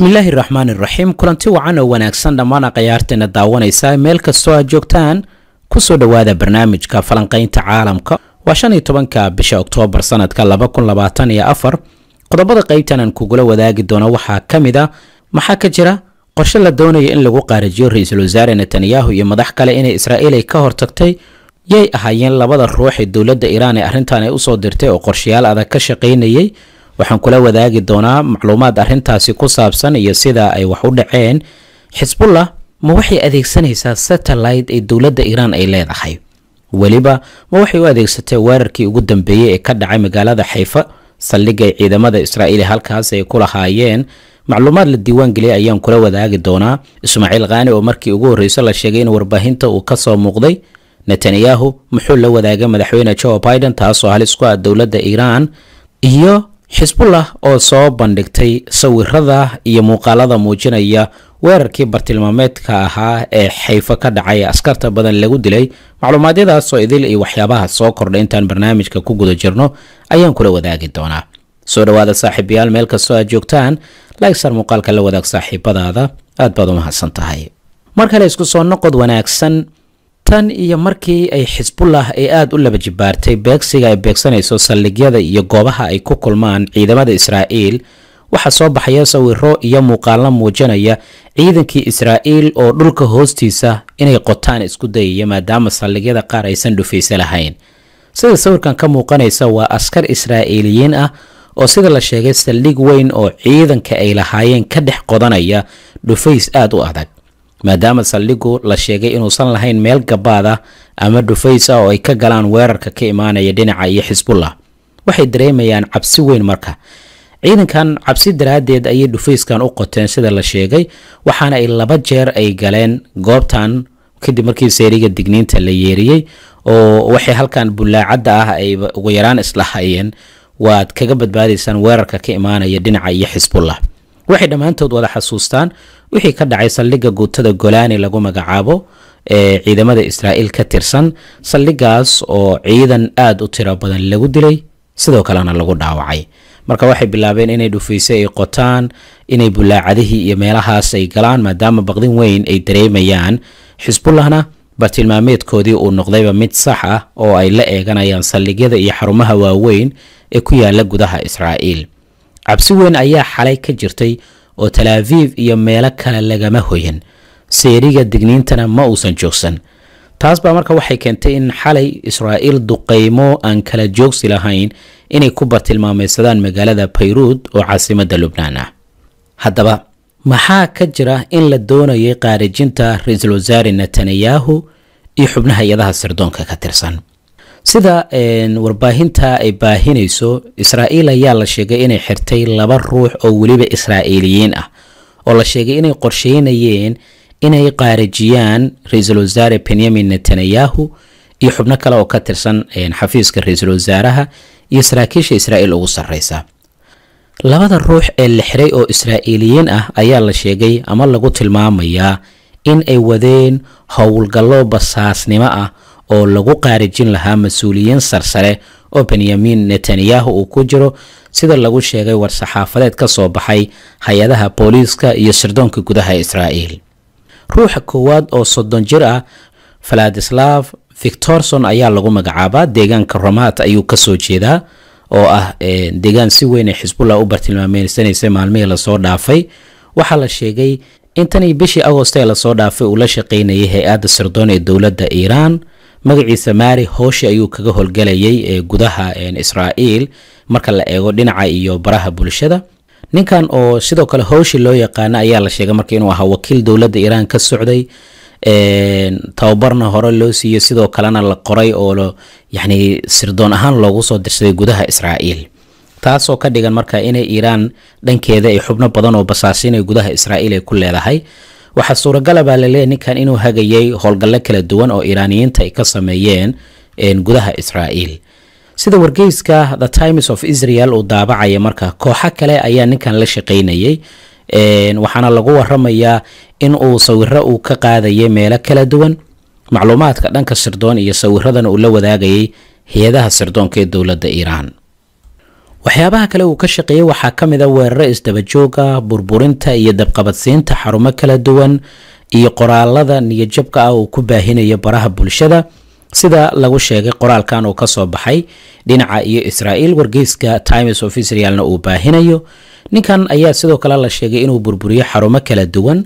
bismillaahi raxmaan iraxiim kulanti wacan oo wanaagsan dhammaan khayaarteena daawanaysa meel kastoo aad joogtaan kusoo dhowaada barnaamijka falanqaynta caalamka waa shan iyo tobanka bisha oktoobar sanadka laba kun labaatan iyo afar qodobada qaybtan aan kugula wadaagi doono waxaa ka mid a ah, maxaa ka jira qorshe la doonaya in lagu qaarijiyo ra-iisul wasaare netanyahu iyo madax kale inay israa'iil ay ka hortagtay yay ahaayeen labada ruux ee dowladda iiraan ee arrintan ay usoo dirtay oo qorshayaal adag ka shaqaynayay waxaan kula wadaagi doonaa macluumaad arintaasi ku saabsan iyo sida ay wax u dhaceen xisbullah ma waxay adeegsanaysaa satellite ee dowladda iiraan ay leedahay weliba ma waxay u adeegsatee weerarkii ugu dambeeyey ee ka dhacay magaalada xayfa saldhig ay ciidamada israa'iili halkaas ay ku lahaayeen macluumaad la diiwaangeliyay ayaan kula wadaagi doonaa ismaaciil khaani oo markii ugu horreyso la sheegay in warbaahinta uu ka soo muuqday netanyahu muxuu la wadaagay madaxweyne joe biden taasoo halis ku ah dowladda iiraan iyo xisbullah oo soo bandhigtay sawirada iyo muuqaalada muujinaya weerarkii bartilmaameedka ahaa ee xayfo ka dhacay askarta badan lagu dilay macluumaadyadaas oo idil iyo waxyaabaha soo kordhay intaan barnaamijka ku guda jirno ayaan kula wadaagi doonaa soo dhawaada saaxiibayaal meel kastoo aad joogtaan laysar muuqaalka la wadaag saaxiibadaada aad baad u mahadsan tahay mar kale isku soo noqod wanaagsan tan iyo markii ay xisbullah ay aada u laba jibaartay beegsiga ay beegsanayso saldhigyada iyo goobaha ay ku kulmaan ciidamada israa'iil waxaa soo baxaya sawiro iyo muuqaalna muujinaya ciidankii israa'iil oo dhulka hoostiisa inay qotaan isku dayaya maadaama saldhigyada qaar aysan dhufayse lahayn sida sawirkan ka muuqanaysa waa askar israa'iiliyiin ah oo sida la sheegay saldhig weyn oo ciidanka ay lahaayeen ka dhex qodanaya dhufays aada u adag maadaama saldhigu la sheegay inuusan lahayn meel gabaada ama dhufays ah oo ay ka galaan weerarka ka imaanaya dhinaca iyo xisbullah waxay dareemayaan cabsi weyn marka ciidankan cabsi daraaddeed ayay dhufayskan u qoteen sida la sheegay waxaana ay laba jeer ay galeen goobtan kadib markii seeriga digniinta la yeeriyey oo waxay halkan bullaacadda ah ay ugu yaraan isla waad kaga badbaadaysaan weerarka ka imaanaya dhinaca iyo xisbullah waxay dhammaantood wada xasuustaan wixii ka dhacay saldhigga guutada golaani lagu magacaabo ee ciidamada israa'iil ka tirsan saldhigaas oo ciidan aad u tiro badan lagu dilay sidoo kalena lagu dhaawacay marka waxay bilaabeen inay dhufayse ay qotaan inay bulaacadihii iyo meelahaas ay galaan maadaama baqdin weyn ay dareemayaan xisbullahna bartilmaameedkoodii uu noqdayba mid sax ah oo ay la eeganayaan saldhigyada iyo xarumaha waaweyn ee ku yaala gudaha israa'iil cabsi weyn ayaa xalay ka jirtay oo talaaviif iyo meelo kale lagama hoyan seeriga digniintana ma uusan joogsan taas baa marka waxay keentay in xalay israa'iil duqaymo aan kala joogsi lahayn inay ku bartilmaamaysadaan magaalada bayruud oo caasimadda lubnaan ah haddaba maxaa ka jira in la doonayay qaadhijinta ra-iisul wasaare netanyahu iyo xubnaha hiy-adaha sirdoonka ka tirsan sida warbaahinta ay baahinayso israa'iil ayaa la sheegay inay xirtay laba ruux oo weliba israa'iiliyiin ah oo la sheegay inay qorsheynayeen inay qaarijiyaan ra-iisul wasaare benyamin netanyahu iyo xubno kale oo ka tirsan xafiiska ra-iisul wasaaraha iyo saraakiisha israa'iil ugu sarreysa labada ruux ee la xiray oo israa'iiliyiin ah ayaa la sheegay ama lagu tilmaamayaa in ay wadeen howlgallo basaasnimo ah oo lagu qaarijin lahaa mas-uuliyiin sarsare oo benyamin netanyahu uu ku jiro sida lagu sheegay war-saxaafadeed ka soo baxay hay-adaha booliiska iyo sirdoonka gudaha israa'iil ruuxa koowaad oo soddon jir ah valadislav victorson ayaa lagu magacaabaa deegaanka romat ayuu kasoo jeedaa oo ah eh, deegaan si weyn ay xisbullah u bartilmaameysanaysa maalmihii lasoo dhaafay waxaa la sheegay in bishii agost ee lasoo dhaafay uu la shaqeynayay hay-adda sirdoon ee dowladda iiraan magaciisa maari hooshi ayuu kaga howlgelayay ee gudaha israa'iil marka la eego dhinaca iyo baraha bulshada ninkan oo sidoo kale howshi loo yaqaana ayaa la sheegay marka inuu ahaa wakiil dowladda iiraan ka socday tababarna hore loo siiyey sidoo kalena la qoray oo yacni sirdoon ahaan loogu soo dirsaday gudaha israa'iil taasoo ka dhigan marka inay iiraan dhankeeda ay xubno badan oo basaas inay gudaha israa'iil ay ku leedahay waxaa suuragal baa laleeyahy ninkan inuu hagayay howlgallo kala duwan oo iiraaniyiinta ay ka sameeyeen gudaha israa'iil sida wargeyska the times of israel uu daabacaya marka kooxo kale ayaa ninkan la shaqaynayay waxaana lagu waramayaa in uu sawiro uu ka qaadayay meelo kala duwan macluumaadka dhanka sirdoon iyo sawiradan uu la wadaagayay hay-adaha sirdoonka ee dowladda iiraan waxyaabaha kale uu ka shaqeeyey waxaa ka mid a ah weeraro isdabajooga burburinta iyo dabqabadsiinta xarumo kala duwan iyo qoraalada niyadjabka ah uu ku baahinayo baraha bulshada sida lagu sheegay qoraalkan oo kasoo baxay dhinaca iyo israa'iil wargeyska times of israelna uu baahinayo ninkan ayaa sidoo kale la sheegay inuu burburiyo xarumo kala duwan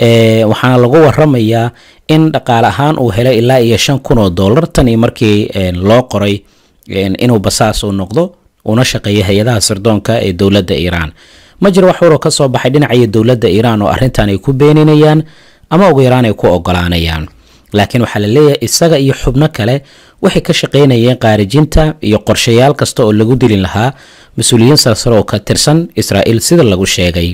eh, waxaana lagu waramayaa in dhaqaale ahaan uu helay ilaa iyo shan kun oo dollar tan iyo markii eh, loo qoray eh, inuu basaas u noqdo una shaqeeya hay-adaha sirdoonka ee dowladda iiraan ma jiro wax waroo ka soo baxay dhinacaya dowladda iiraan oo arrintan ay ku beeninayaan ama ugu yaraan ay ku ogolaanayaan laakiin waxaa la leeyahay isaga iyo xubno kale waxay ka shaqaynayeen qaarijinta iyo qorshayaal kasta oo lagu dilin lahaa mas-uuliyiin sarsare oo ka tirsan israa'iil sida lagu sheegay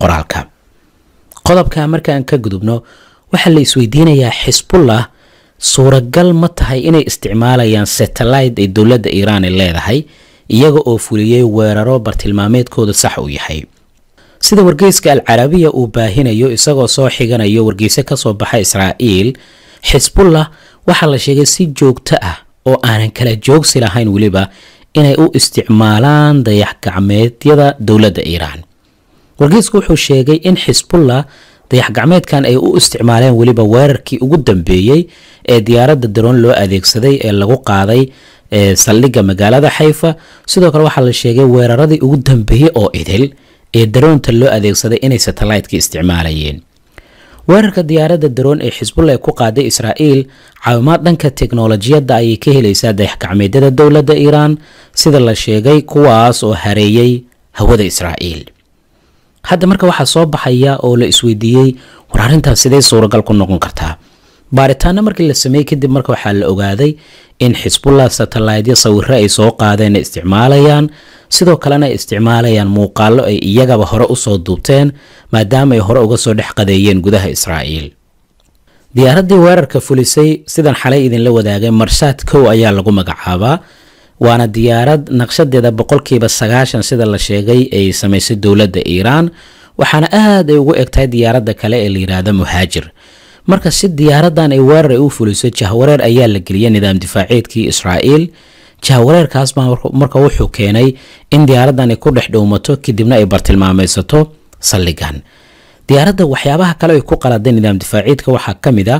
qoraalka qodobka markaan ka gudubno waxaa la isweydiinayaa xisbullah suuragal ma tahay inay isticmaalayaan satellite ay dowladda iiraan leedahay iyaga oo fuliyey weeraro bartilmaameedkooda sax u yahay sida wargeyska alcarabiya uu baahinayo isagoo soo xiganayo wargeyse kasoo baxa israa'iil xisbullah waxaa la sheegay si joogto ah oo aanan kala joogsi lahayn weliba inay u isticmaalaan dayax gacmeedyada dowladda iiraan wargeysku wuxuu sheegay in xisbullah dayaxgacmeedkan ay u isticmaaleen weliba weerarkii ugu dambeeyey ee diyaaradda daroon loo adeegsaday ee lagu qaaday ee saldhigga magaalada xayfa sidoo kale waxaa la sheegay weeraradii ugu dambeeyey oo idil ee daroonta loo adeegsaday inay satalaydka isticmaalayeen weerarka diyaaradda daroon ee xisbulla ku qaaday israa'iil caawimaad dhanka teknolojiyadda ayay ka helaysaa dayaxgacmeedyada dowladda iiraan sida la sheegay kuwaas oo hareeyey hawada israa'iil hadda marka waxaa soo baxaya oo la isweydiiyey war arrintaas siday suuragal ku noqon kartaa baaritaano markii la sameeyey kadib marka waxaa la ogaaday in xisbullah satalaydyo sawiro ay soo qaadeen isticmaalayaan sidoo kalena ay isticmaalayaan muuqaallo ay iyagaba hore usoo duubteen maadaama ay hore uga soo dhex qadeeyeen gudaha israa'iil diyaaraddii weerarka fulisay sidan xalay idinla wadaagay marshaad kow ayaa lagu magacaabaa waana diyaarad naqshadeeda boqolkiiba sagaashan sida la sheegay ay samaysay dowladda iiraan waxaana aad ay ugu egtahay diyaaradda kale ee la yidhaahdo muhaajir marka si diyaaradan ay weerar ay u fuliso jahwareer ayaa la geliyay nidaam difaaceedkii israa'iil jahwareerkaas baa marka wuxuu keenay in diyaaradan ay ku dhex dhowmato kadibna ay bartilmaamaysato saldhigan diyaaradda waxyaabaha kale ay ku qaladay nidaam difaaceedka waxaa ka mid a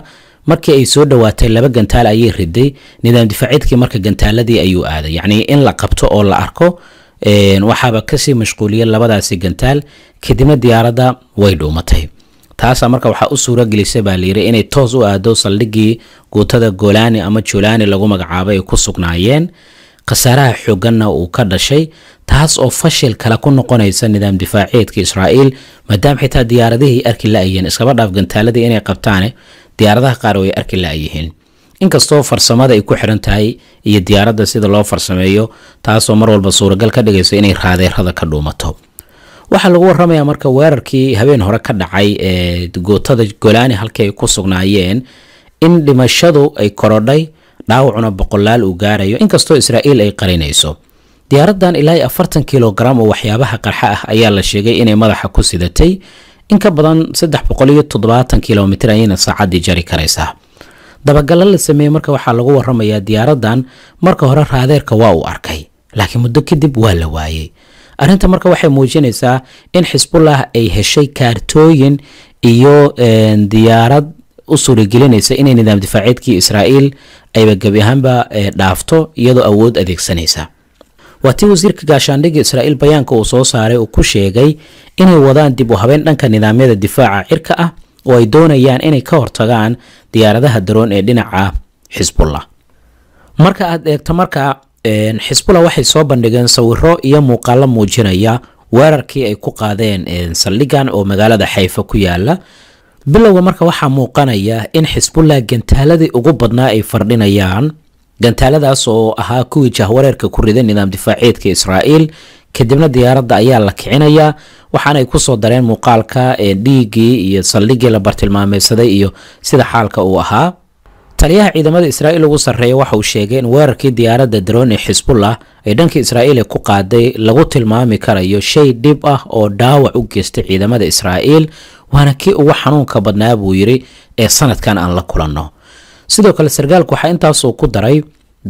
markii ay soo dhowaatay laba gantaal ayay riday nidaam difaaceedkii marka gantaaladii ayuu aaday yacnii in la qabto oo la arko waxaaba kasii mashquuliyay labadaasi gantaal kadibna diyaaradda way dhuumatay taasaa marka waxaa u suura gelisa baa layidhi inay toos u aado saldhigii guutada golani ama jolani lagu magacaabay ay ku sugnaayeen khasaaraha xooganna uu ka dhashay taas oo fashil kale ku noqonaysa nidaam difaaceedka israa'iil maadaama xitaa diyaaradihii arki la-yihiin iskaba dhaaf gantaaladii inay qabtaane diyaaradaha qaar way arki la-yihiin inkastoo farsamada ay ku xiran tahay iyo diyaaradda sida loo farsameeyo taasoo mar walba suuragal ka dhigaysa inay raadeerada ka dhuumato waxaa lagu waramayaa marka weerarkii habeen hore ka dhacay ee gootada golaani halkii ay ku sugnaayeen in dhimashadu ay korodhay dhaawacuna boqolaal uu gaarayo inkastoo israa'iil ay qarinayso diyaaradan ilaa afartan kilogaram oo waxyaabaha qarxa ah ayaa la sheegay inay madaxa ku sidatay in ka badan saddex boqoliyo toddobaatan kilomitr ayayna saacadii jari karaysaa dabagalo la sameeyey marka waxaa lagu waramayaa diyaaradan marka hore raadeerka waa uu arkay laakiin muddo kadib waa la waayey arrinta marka waxay muujinaysaa in xisbullah ay heshay kaartooyin iyo eh, diyaarad u suuragelinaysa inay nidaam difaaceedkii israa'iil ayba gebi ahaanba eh, dhaafto iyadoo awood adeegsanaysa waa tii wasiirka gaashaandhigga israa'iil bayaanka uu soo saaray uu ku sheegay inay wadaan dib u habeyn dhanka nidaamyada difaaca cirka ah oo ay doonayaan inay ka hortagaan diyaaradaha daroon ee dhinaca xisbullah marka aad eegto markaa xisbula waxay soo bandhigeen sawiro iyo muuqaalo muujinaya weerarkii ay ku qaadeen saldhigan oo magaalada xayfa ku yaala bilowga marka waxaa muuqanaya in xisbullah gantaaladii ugu badnaa ay fardhinayaan gantaaladaas oo ahaa kuwii jahwareerka ku riday nidaam difaaceedka israa'iil kadibna diyaaradda ayaa la kicinayaa waxaana ay kusoo dareen muuqaalka dhiiggii iyo saldhigii la bartilmaameysaday iyo sida xaalka uu ahaa taliyaha ciidamada israa'iil ugu sarreeya waxa uu sheegay in weerarkii diyaaradda daroon ee xisbullah ay dhanka israa'iil ee ku qaaday lagu tilmaami karayo shay dhib ah oo dhaawac u geystay ciidamada israa'iil waana kii ugu xanuunka badnaa buu yidhi ee sanadkan aan la kulanno sidoo kale sarkaalku waxaa intaasuu ku daray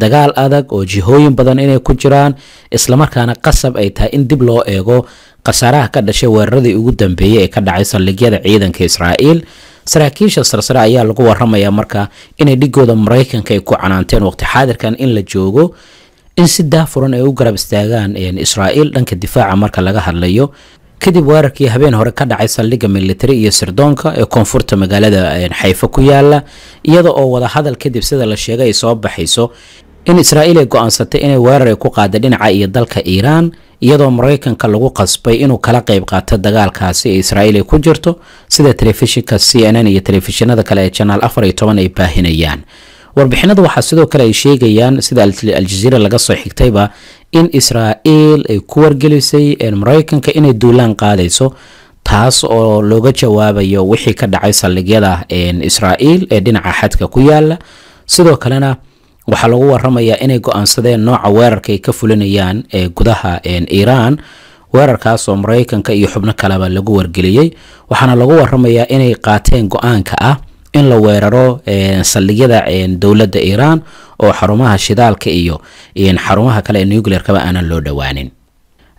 dagaal adag oo jihooyin badan inay ku jiraan islamarkaana qasab ay tahay in dib loo eego khasaaraha ka dhashay weeraradii ugu dambeeyey ee ka dhacay saldhigyada ciidanka israa'iil saraakiisha sarsare ayaa lagu waramayaa marka inay dhigooda maraykanka ay ku canaanteen waqti xaadirkan in la joogo in si daa furan ay u garab istaagaan israa'iil dhanka difaaca marka laga hadlayo kadib weerarkii habeen hore ka dhacay saldhigga militari iyo sirdoonka ee koonfurta magaalada xayfa ku yaala iyada oo wadahadal kadib sida la sheegay ay soo baxayso in israa'iil ay go-aansatay inay weerar ay ku qaada dhinaca iyo dalka iiraan iyadoo maraykanka lagu qasbay inuu kala qayb qaato dagaalkaasi ee israa'iil ay ku jirto sida telefishinka c n n iyo telefishinada kale ee janaal afar iyo toban ay baahinayaan warbixinada waxaa sidoo kale ay sheegayaan sida aljaziira laga soo xigtayba in israa'iil ay ku wargelisay maraykanka inay duulaan qaadayso taas oo looga jawaabayo wixii ka dhacay saldhigyada israa'iil ee dhinaca xadka ku yaala sidoo kalena waxaa lagu waramayaa inay go-aansadeen nooca weerarka ka fulinayaan ee gudaha iiraan oo maraykanka iyo xubno kaleba lagu wargeliyey waxaana lagu waramayaa inay qaateen go-aanka ah in la weeraro saldhigyada dowladda iiraan oo xarumaha shidaalka iyo xarumaha kale ee nuclearkaba aanan loo dhowaanin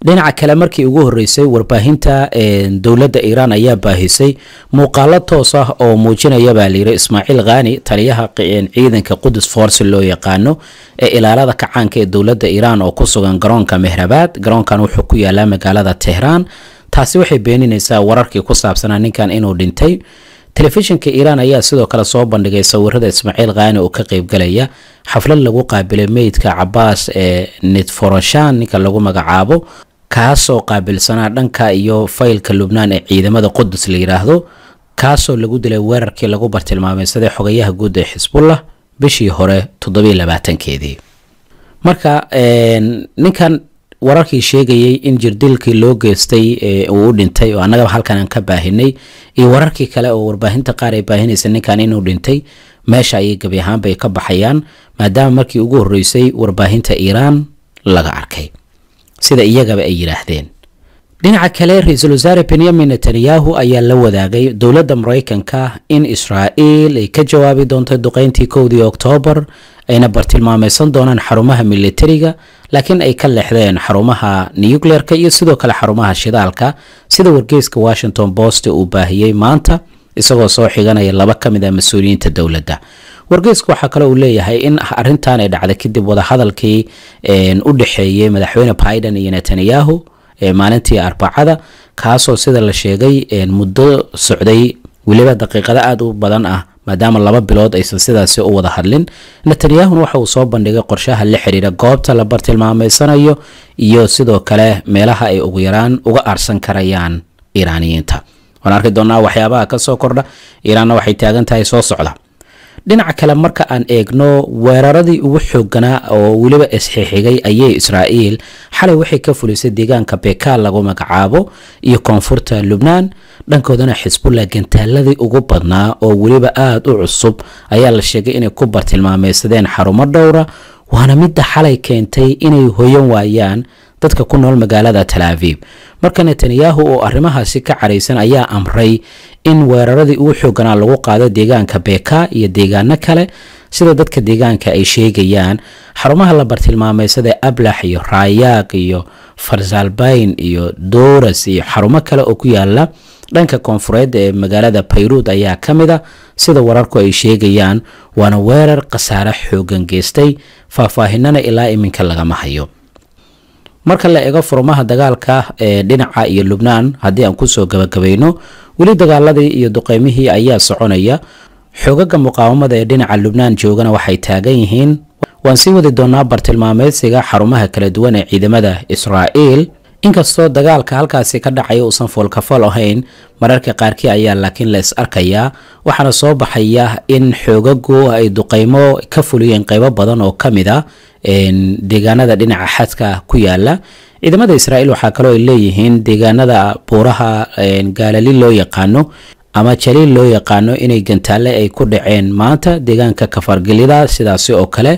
dhinaca kale markii ugu horeysay warbaahinta dowladda iiraan ayaa baahisay muuqaalo toos ah oo muujinaya baa layidhi ismaaciil khani taliyaha ciidanka qudus force loo yaqaano ee ilaalada kacaanka ee dowladda iiraan oo ku sugan garoonka mehrabaad garoonkan wuxuu ku yaalaa magaalada tehraan taasi waxay beeninaysaa wararkii ku saabsanaa ninkan inuu dhintay telefishinka iiraan ayaa sidoo kale soo bandhigay sawirada ismaaciil khani oo ka qeybgalaya xaflad lagu qaabilay meydka cabaas ee nitforoshan ninka lagu magacaabo kaasoo qaabilsanaa dhanka iyo faylka lubnaan ee ciidamada qudus la yidhaahdo kaasoo lagu dilay weerarkii lagu bartilmaameysaday xogayaha guud ee xisbullah bishii hore toddobayabaatankeedii marka ninkan wararkii sheegayay in jirdilkii loo geystay uu u dhintay oo annagaba halkan aan ka baahinay iyo wararkii kale oo warbaahinta qaar ay baahinaysa ninkan inuu dhintay meesha ayay gebi ahaanbay ka baxayaan maadaama markii ugu horreysay warbaahinta iiraan laga arkay sida iyagaba ay yidhaahdeen dhinaca kale ra-iisul wasaare benyamin netanyahu ayaa la wadaagay dowladda maraykanka in israa'iil ay ka jawaabi doonto duqeyntii kowdii oktoobar ayna bartilmaameysan doonaan xarumaha militariga laakiin ay ka lexdeen xarumaha niyukleerka iyo sidoo kale xarumaha shidaalka sida wargeyska washington bost uu baahiyey maanta isagoo soo xiganaya laba ka mid ah mas-uuliyiinta dowladda wargeysku waxaa kale uu leeyahay in arintan ay dhacday kadib wadahadalkii u dhexeeyey madaxweyne biden iyo netanyahu maalintii arbacada kaasoo sida la sheegay muddo socday weliba daqiiqado aada u badan ah maadaama laba bilood aysan sidaasi u wada hadlin netanyahuna waxa uu soo bandhigay qorshaha la xiriira goobta la bartilmaameysanayo iyo sidoo kale meelaha ay ugu yaraan uga arsan karayaan iiraaniyiinta waan arki doonaa waxyaabaha kasoo kordha iiraanna waxay taagan tahay soo socda dhinaca kale marka aan eegno weeraradii ugu xooganaa oo weliba isxixigay ayay israa'iil xalay waxay ka fulisay deegaanka bekaal lagu magacaabo iyo koonfurta lubnaan dhankoodana xisbullah gantaaladii ugu badnaa oo weliba aada u cusub ayaa la sheegay inay ku bartilmaameysadeen xarumo dhowra waana midda xalay keentay inay hoyan waayaan dadka ku nool magaalada talaaviib marka netanyahu oo arrimahaasi ka cadhaysan ayaa amray in weeraradii uu xooganaa lagu qaado deegaanka beeka iyo deegaano kale sida dadka deegaanka ay sheegayaan xarumaha la bartilmaameysadaee ablax iyo raayaaq iyo farzalbayn iyo doras iyo xarumo kale oo ku yaala dhanka koonfureed ee magaalada bayruud ayaa ka mid a ah sida wararku ay sheegayaan waana weerar khasaare xooggan geystay faahfaahinana ilaa iminka lagama hayo marka la ego furmaha dagaalka ee dhinaca iyo lubnaan haddii aan kusoo gabagabayno weli dagaaladii iyo duqeymihii ayaa soconaya xoogaga muqaawamada ee dhinaca lubnaan joogana waxay taagan yihiin waan sii wadi doonaa bartilmaameedsiga xarumaha kala duwan ee ciidamada israa'iil inkastoo dagaalka halkaasi ka dhacayo uusan foolkafool ahayn mararka qaarkii ayaa laakiin la is arkayaa waxaana soo baxaya in xoogagu ay duqaymo ka fuliyeen qaybo badan oo ka mid a ah, deegaanada dhinaca xadka ku yaala ciidamada israa'iil waxaa kaloo ay leeyihiin deegaanada buuraha gaalali loo yaqaano ama jaliil loo yaqaano inay gantaale ay ku dhaceen maanta deegaanka kafargelida sidaasi oo kale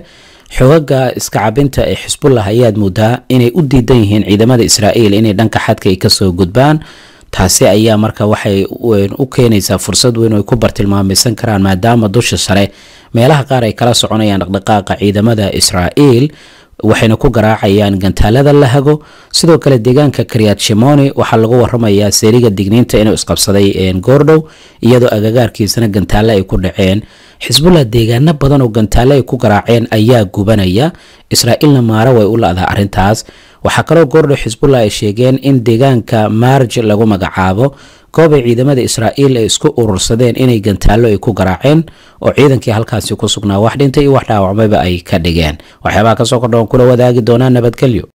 xogaga iska cabinta ee xisbullah ayaad moodaa inay u diidan yihiin ciidamada israa'iil inay dhanka xadka ay kasoo gudbaan taasi ayaa marka waxay u keenaysaa fursad weyn oo ay ku bartilmaameysan karaan maadaama dusha sare meelaha qaar ay kala soconayaan dhaqdhaqaaqa ciidamada israa'iil waxayna ku garaacayaan gantaalada la hago sidoo kale deegaanka karyaad shimoni waxaa lagu waramayaa seeriga digniinta inuu isqabsaday goordhow iyadoo agagaarkiisana gantaale ay ku dhaceen xisbullah deegaano badan oo gantaale ay ku garaaceen ayaa gubanaya israa'iilna maara way u la-daa arrintaas waxaa kaloo goordho xisbullah ay sheegeen in deegaanka maarj lagu magacaabo goob ay ciidamada israa'iil ay isku urursadeen inay gantaallo ay ku garaaceen oo ciidankii halkaasi ku sugnaa wax dhintay iyo wax dhaawacmayba ay ka dhigeen waxyaabaha kasoo kordha oon kula wadaagi doonaa nabadgelyo